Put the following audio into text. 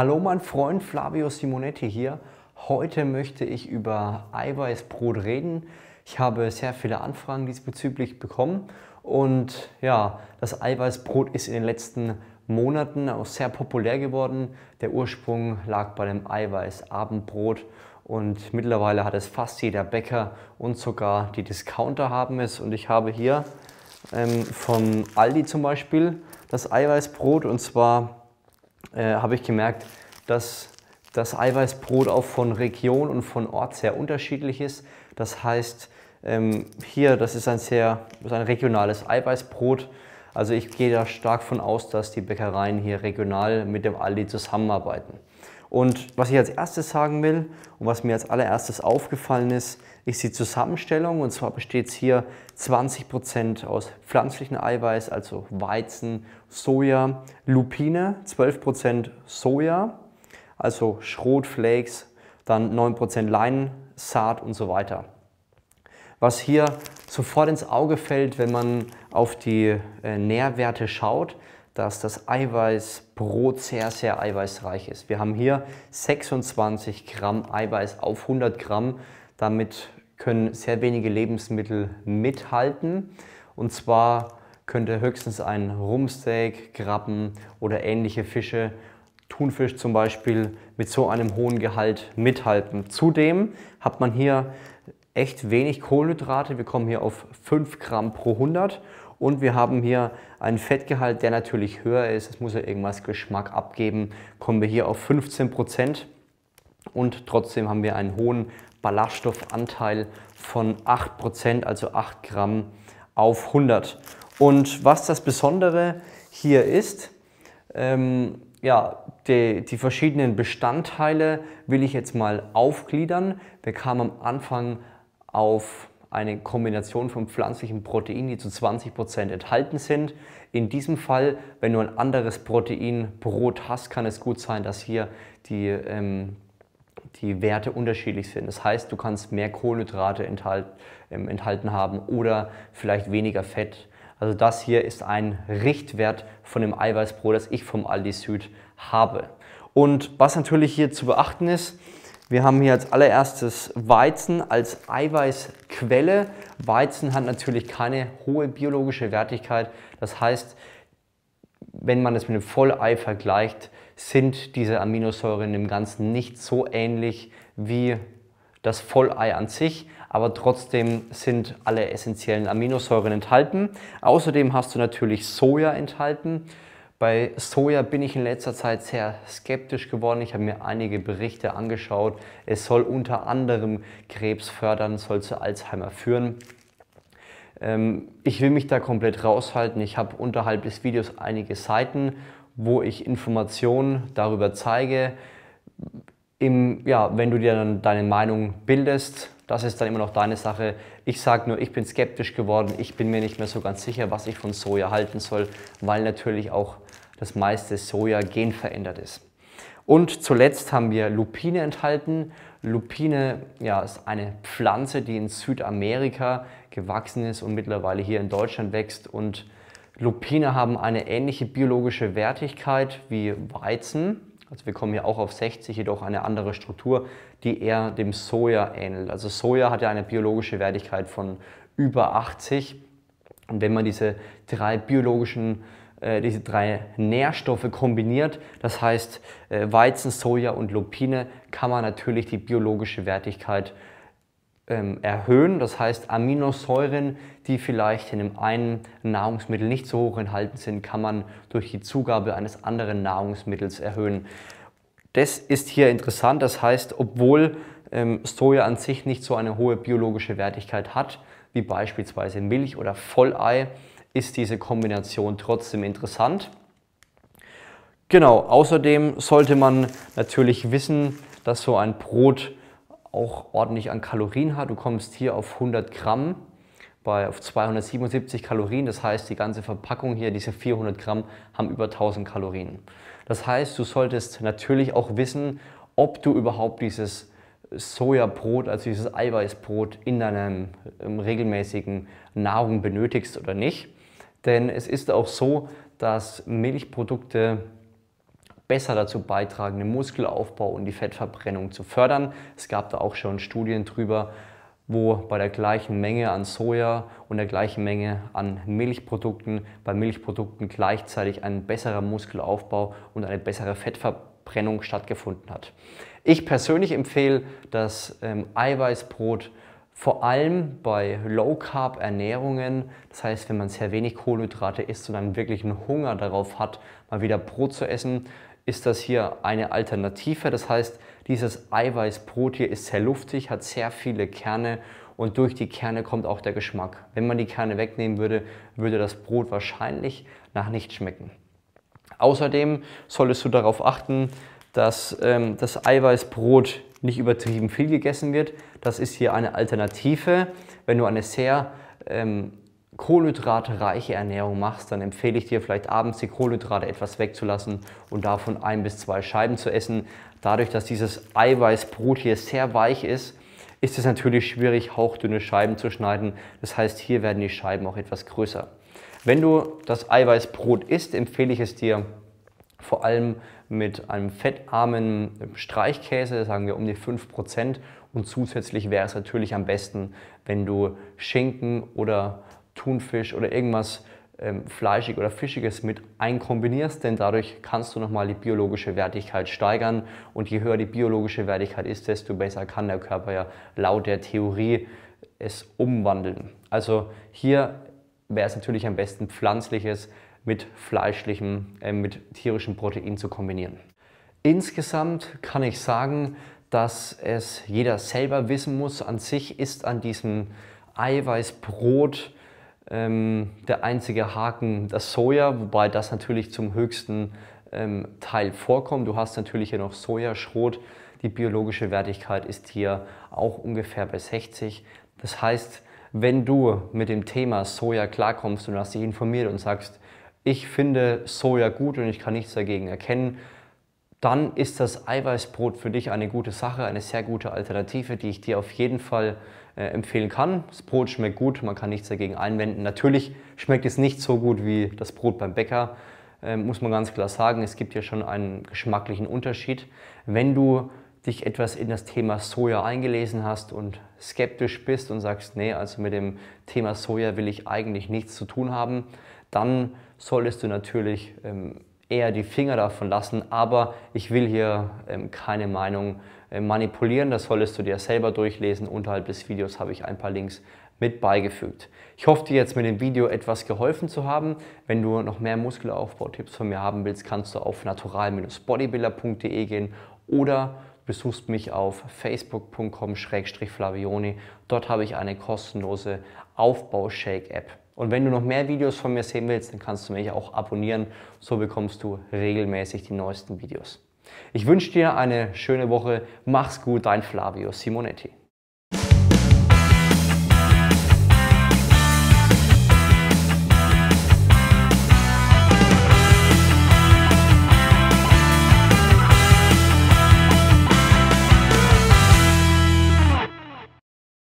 Hallo mein Freund Flavio Simonetti hier. Heute möchte ich über Eiweißbrot reden. Ich habe sehr viele Anfragen diesbezüglich bekommen und ja, das Eiweißbrot ist in den letzten Monaten auch sehr populär geworden. Der Ursprung lag bei dem Eiweißabendbrot und mittlerweile hat es fast jeder Bäcker und sogar die Discounter haben es. Und ich habe hier ähm, von Aldi zum Beispiel das Eiweißbrot und zwar äh, habe ich gemerkt, dass das Eiweißbrot auch von Region und von Ort sehr unterschiedlich ist. Das heißt, ähm, hier, das ist ein sehr ist ein regionales Eiweißbrot. Also ich gehe da stark von aus, dass die Bäckereien hier regional mit dem Aldi zusammenarbeiten. Und was ich als erstes sagen will und was mir als allererstes aufgefallen ist, ist die Zusammenstellung. Und zwar besteht es hier 20% aus pflanzlichem Eiweiß, also Weizen, Soja, Lupine, 12% Soja, also Schrotflakes, dann 9% Leinsaat und so weiter. Was hier sofort ins Auge fällt, wenn man auf die äh, Nährwerte schaut, dass das Eiweißbrot sehr, sehr eiweißreich ist. Wir haben hier 26 Gramm Eiweiß auf 100 Gramm. Damit können sehr wenige Lebensmittel mithalten. Und zwar könnte höchstens ein Rumsteak, Krabben oder ähnliche Fische, Thunfisch zum Beispiel, mit so einem hohen Gehalt mithalten. Zudem hat man hier echt wenig Kohlenhydrate. Wir kommen hier auf 5 Gramm pro 100 und wir haben hier einen Fettgehalt, der natürlich höher ist. Es muss ja irgendwas Geschmack abgeben. Kommen wir hier auf 15 Prozent. Und trotzdem haben wir einen hohen Ballaststoffanteil von 8 Prozent, also 8 Gramm auf 100. Und was das Besondere hier ist, ähm, ja, die, die, verschiedenen Bestandteile will ich jetzt mal aufgliedern. Wir kamen am Anfang auf eine Kombination von pflanzlichen Proteinen, die zu 20% enthalten sind. In diesem Fall, wenn du ein anderes Protein Brot hast, kann es gut sein, dass hier die, ähm, die Werte unterschiedlich sind. Das heißt, du kannst mehr Kohlenhydrate enthalt, ähm, enthalten haben oder vielleicht weniger Fett. Also das hier ist ein Richtwert von dem Eiweißbrot, das ich vom Aldi Süd habe. Und was natürlich hier zu beachten ist, wir haben hier als allererstes Weizen als Eiweißquelle. Weizen hat natürlich keine hohe biologische Wertigkeit. Das heißt, wenn man es mit dem Vollei vergleicht, sind diese Aminosäuren im Ganzen nicht so ähnlich wie das Vollei an sich, aber trotzdem sind alle essentiellen Aminosäuren enthalten. Außerdem hast du natürlich Soja enthalten. Bei Soja bin ich in letzter Zeit sehr skeptisch geworden. Ich habe mir einige Berichte angeschaut. Es soll unter anderem Krebs fördern, soll zu Alzheimer führen. Ähm, ich will mich da komplett raushalten. Ich habe unterhalb des Videos einige Seiten, wo ich Informationen darüber zeige. Im, ja, wenn du dir dann deine Meinung bildest, das ist dann immer noch deine Sache. Ich sage nur, ich bin skeptisch geworden. Ich bin mir nicht mehr so ganz sicher, was ich von Soja halten soll, weil natürlich auch das meiste Soja genverändert ist. Und zuletzt haben wir Lupine enthalten. Lupine ja, ist eine Pflanze, die in Südamerika gewachsen ist und mittlerweile hier in Deutschland wächst. Und Lupine haben eine ähnliche biologische Wertigkeit wie Weizen. Also wir kommen hier auch auf 60, jedoch eine andere Struktur, die eher dem Soja ähnelt. Also Soja hat ja eine biologische Wertigkeit von über 80. Und wenn man diese drei biologischen äh, diese drei Nährstoffe kombiniert, das heißt äh, Weizen, Soja und Lupine, kann man natürlich die biologische Wertigkeit ähm, erhöhen. Das heißt, Aminosäuren, die vielleicht in einem einen Nahrungsmittel nicht so hoch enthalten sind, kann man durch die Zugabe eines anderen Nahrungsmittels erhöhen. Das ist hier interessant. Das heißt, obwohl ähm, Soja an sich nicht so eine hohe biologische Wertigkeit hat, wie beispielsweise Milch oder Vollei, ist diese Kombination trotzdem interessant. Genau, außerdem sollte man natürlich wissen, dass so ein Brot auch ordentlich an Kalorien hat. Du kommst hier auf 100 Gramm bei, auf 277 Kalorien. Das heißt, die ganze Verpackung hier, diese 400 Gramm, haben über 1000 Kalorien. Das heißt, du solltest natürlich auch wissen, ob du überhaupt dieses Sojabrot, also dieses Eiweißbrot in deinem ähm, regelmäßigen Nahrung benötigst oder nicht. Denn es ist auch so, dass Milchprodukte besser dazu beitragen, den Muskelaufbau und die Fettverbrennung zu fördern. Es gab da auch schon Studien drüber, wo bei der gleichen Menge an Soja und der gleichen Menge an Milchprodukten bei Milchprodukten gleichzeitig ein besserer Muskelaufbau und eine bessere Fettverbrennung stattgefunden hat. Ich persönlich empfehle das ähm, Eiweißbrot vor allem bei Low-Carb-Ernährungen, das heißt, wenn man sehr wenig Kohlenhydrate isst und dann wirklich einen Hunger darauf hat, mal wieder Brot zu essen, ist das hier eine Alternative. Das heißt, dieses Eiweißbrot hier ist sehr luftig, hat sehr viele Kerne und durch die Kerne kommt auch der Geschmack. Wenn man die Kerne wegnehmen würde, würde das Brot wahrscheinlich nach nichts schmecken. Außerdem solltest du darauf achten, dass ähm, das Eiweißbrot nicht übertrieben viel gegessen wird. Das ist hier eine Alternative. Wenn du eine sehr ähm, kohlenhydratreiche Ernährung machst, dann empfehle ich dir vielleicht abends die Kohlenhydrate etwas wegzulassen und davon ein bis zwei Scheiben zu essen. Dadurch, dass dieses Eiweißbrot hier sehr weich ist, ist es natürlich schwierig, hauchdünne Scheiben zu schneiden. Das heißt, hier werden die Scheiben auch etwas größer. Wenn du das Eiweißbrot isst, empfehle ich es dir, vor allem mit einem fettarmen Streichkäse, sagen wir um die 5%. Und zusätzlich wäre es natürlich am besten, wenn du Schinken oder Thunfisch oder irgendwas ähm, fleischig oder fischiges mit einkombinierst, denn dadurch kannst du nochmal die biologische Wertigkeit steigern. Und je höher die biologische Wertigkeit ist, desto besser kann der Körper ja laut der Theorie es umwandeln. Also hier wäre es natürlich am besten pflanzliches mit fleischlichem, äh, mit tierischem Protein zu kombinieren. Insgesamt kann ich sagen, dass es jeder selber wissen muss. An sich ist an diesem Eiweißbrot ähm, der einzige Haken das Soja, wobei das natürlich zum höchsten ähm, Teil vorkommt. Du hast natürlich hier noch Sojaschrot. Die biologische Wertigkeit ist hier auch ungefähr bei 60. Das heißt, wenn du mit dem Thema Soja klarkommst und hast dich informiert und sagst, ich finde Soja gut und ich kann nichts dagegen erkennen, dann ist das Eiweißbrot für dich eine gute Sache, eine sehr gute Alternative, die ich dir auf jeden Fall äh, empfehlen kann. Das Brot schmeckt gut, man kann nichts dagegen einwenden. Natürlich schmeckt es nicht so gut wie das Brot beim Bäcker, äh, muss man ganz klar sagen. Es gibt ja schon einen geschmacklichen Unterschied. Wenn du dich etwas in das Thema Soja eingelesen hast und skeptisch bist und sagst, nee, also mit dem Thema Soja will ich eigentlich nichts zu tun haben, dann solltest du natürlich ähm, eher die Finger davon lassen. Aber ich will hier ähm, keine Meinung äh, manipulieren. Das solltest du dir selber durchlesen. Unterhalb des Videos habe ich ein paar Links mit beigefügt. Ich hoffe, dir jetzt mit dem Video etwas geholfen zu haben. Wenn du noch mehr Muskelaufbautipps von mir haben willst, kannst du auf natural-bodybuilder.de gehen oder besuchst mich auf facebook.com-flavioni. Dort habe ich eine kostenlose Aufbaushake-App. Und wenn du noch mehr Videos von mir sehen willst, dann kannst du mich auch abonnieren. So bekommst du regelmäßig die neuesten Videos. Ich wünsche dir eine schöne Woche. Mach's gut, dein Flavio Simonetti.